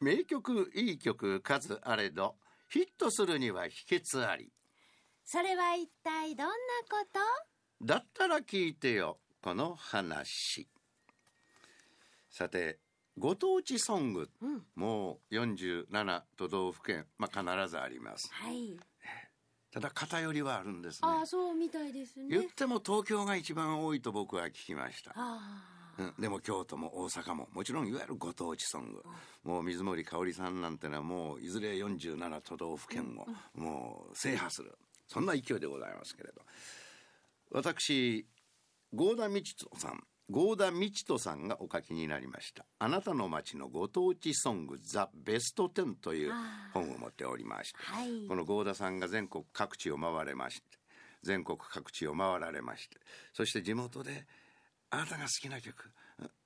名曲いい曲数あれどヒットするには秘訣ありそれは一体どんなことだったら聞いてよこの話さてご当地ソング、うん、もう47都道府県、まあ、必ずあります、はい、ただ偏りはあるんですねあそうみたいですね言っても東京が一番多いと僕は聞きましたああうん、でも京都も大阪も、もちろんいわゆるご当地ソング。もう水森かおりさんなんてのはもういずれ47都道府県をもう制覇する。そんな勢いでございますけれど。私、合田道人さん。合田道人さんがお書きになりました。あなたの街のご当地ソングザ・ベスト10という本を持っておりまして、はい、この合田さんが全国各地を回れまして、全国各地を回られまして、そして地元であなたが好きな曲、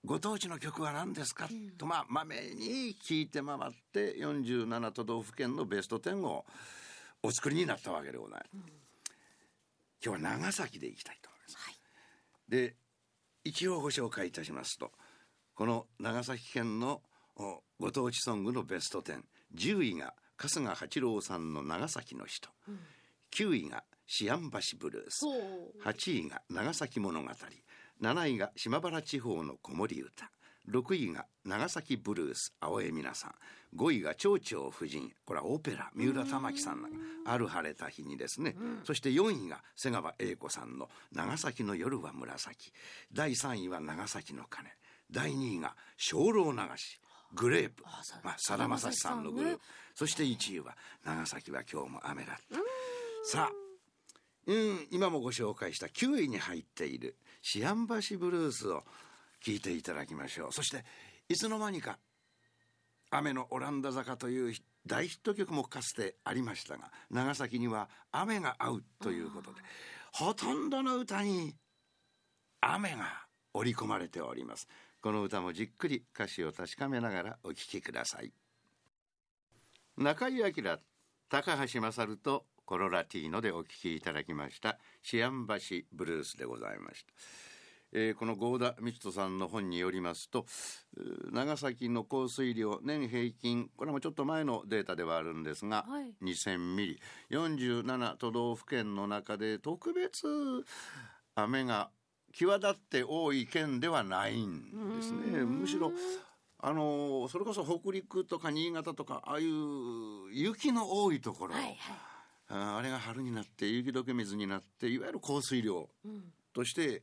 ご当地の曲は何ですか、うん、と、まあ、まめに聞いて回って、47都道府県のベスト10をお作りになったわけでございます。うん、今日は長崎でいきたいと思います。はい、で、一応ご紹介いたしますと、この長崎県のご当地ソングのベスト10、10位が春日八郎さんの長崎の人、うん、9位がシアン橋ブルース、8位が長崎物語、7位が島原地方の子守唄6位が長崎ブルース青江皆さん5位が蝶々夫人これはオペラ三浦玉城さんのある晴れた日にですね、うん、そして4位が瀬川栄子さんの長崎の夜は紫第3位は長崎の鐘第2位が精霊流しグレープ、まあ、さだまさしさんのグループ、ね、そして1位は長崎は今日も雨だった、さあうん、今もご紹介した9位に入っているシアン橋ブルースを聴いていただきましょう。そして、いつの間にか、雨のオランダ坂という大ヒット曲もかつてありましたが、長崎には雨が合うということで、ほとんどの歌に雨が織り込まれております。この歌もじっくり歌詞を確かめながらお聴きください。中井明、高橋勝とコロラティーノでお聴きいただきましたシアン橋ブルースでございました、えー、この合田道人さんの本によりますと長崎の降水量年平均これもちょっと前のデータではあるんですが、はい、2000ミリ47都道府県の中で特別雨が際立って多い県ではないんですねむしろあのそれこそ北陸とか新潟とかああいう雪の多いところ、はいはいあれが春になって雪解け水になっていわゆる降水量として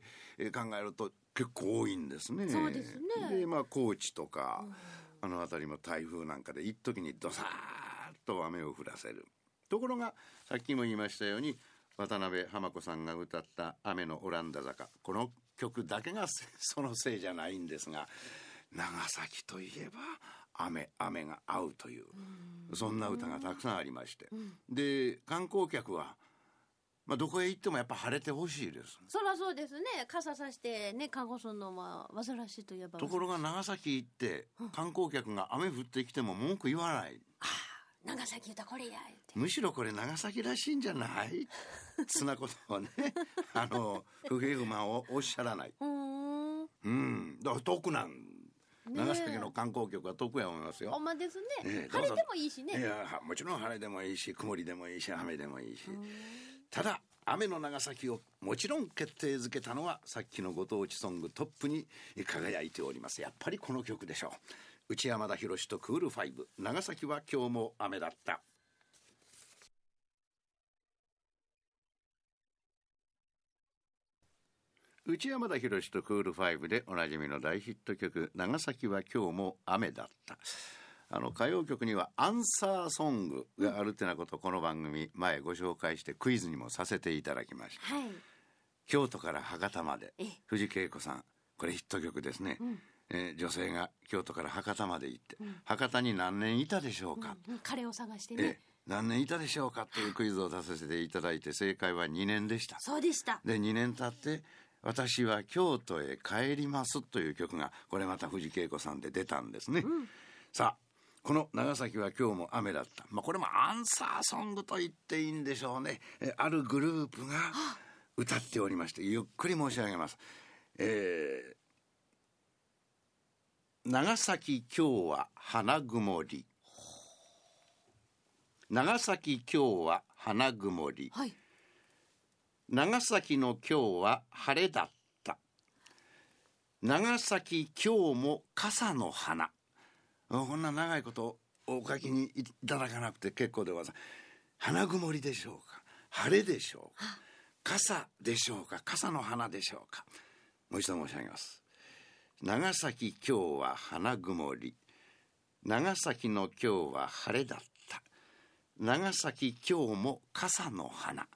考えると結構多いんですね。そうですねでまあ高知とか、あの辺りも台風なんかで一時にどさーっと雨を降らせる。ところがさっきも言いましたように渡辺浜子さんが歌った「雨のオランダ坂」この曲だけがそのせいじゃないんですが長崎といえば雨雨が合うという、うん、そんな歌がたくさんありまして、うん、で観光客はまあ、どこへ行ってもやっぱ晴れてほしいです、そりゃそうですね傘さしてね観光するのま煩わしいといえばところが長崎行って観光客が雨降ってきても文句言わない、うん、ああ長崎言うたこれやむしろこれ長崎らしいんじゃない つなことをねあの不平不満をおっしゃらないうんだから得なん長崎の観光局は得や思いますよ。ほんまですね、晴れてもいいしねいやもちろん晴れでもいいし曇りでもいいし雨でもいいし、ただ雨の長崎をもちろん決定づけたのはさっきのご当地ソングトップに輝いておりますやっぱりこの曲でしょう内山田博とクールファイブ長崎は今日も雨だった内山田博とクールファイブでおなじみの大ヒット曲「長崎は今日も雨だった」あの歌謡曲にはアンサーソングがあるってなことをこの番組前ご紹介してクイズにもさせていただきました、はい、京都から博多まで藤恵子さんこれヒット曲ですね、うん、えー、女性が京都から博多まで行って、うん、博多に何年いたでしょうか、うんうん、彼を探してね、えー何年いたでしょうかというクイズを出させていただいて正解は2年でしたそうでしたで2年経って、私は京都へ帰りますという曲が、これまた藤恵子さんで出たんですね。うん、さあ、この長崎は今日も雨だった。まあ、これもアンサーソングと言っていいんでしょうね。えあるグループが歌っておりまして、ゆっくり申し上げます。えー、長崎今日は花曇り。長崎今日は花曇り。はい長崎の今日は晴れだった長崎今日も傘の花こんな長いことお書きにいただかなくて結構でございます花曇りでしょうか晴れでしょうか傘でしょうか傘の花でしょうかもう一度申し上げます長崎今日は花曇り長崎の今日は晴れだった長崎今日も傘の花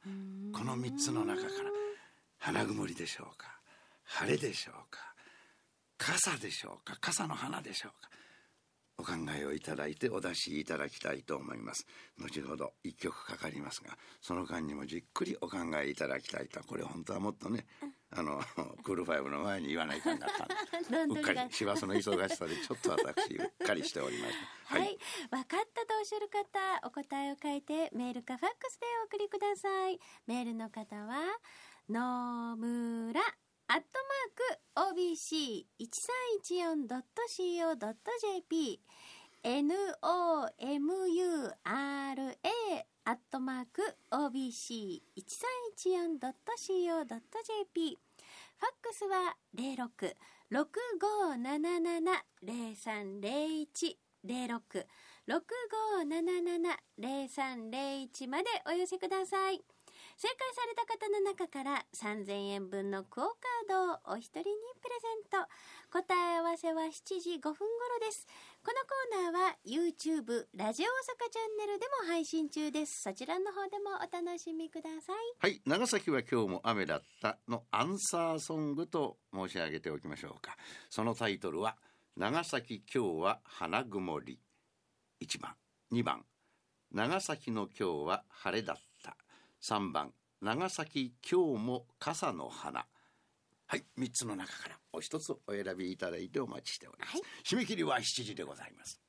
この三つの中から花曇りでしょうか晴れでしょうか傘でしょうか傘の花でしょうかお考えをいただいてお出しいただきたいと思います後ほど一曲かかりますがその間にもじっくりお考えいただきたいとこれ本当はもっとね、あのクールファイブの前に言わないかん かったうっかり師走の忙しさでちょっと私 うっかりしておりましたはい、はい、分かったとおっしゃる方お答えを書いてメールかファックスでお送りくださいメールの方はの野ら、アットマーク OBC1314.co.jp NOMURA アットマーク obc1314.co.jp ファックスは06-6577-0301 06-6577-0301までお寄せください。正解された方の中から3000円分のクオカードをお一人にプレゼント。答え合わせは7時5分頃です。このコーナーは YouTube ラジオ大阪チャンネルでも配信中です。そちらの方でもお楽しみください。はい、長崎は今日も雨だったのアンサーソングと申し上げておきましょうか。そのタイトルは長崎今日は花曇り1番2番長崎の今日は晴れだった3番長崎今日も傘の花はい、3つの中からお一つお選びいただいてお待ちしております。はい、締め切りは7時でございます。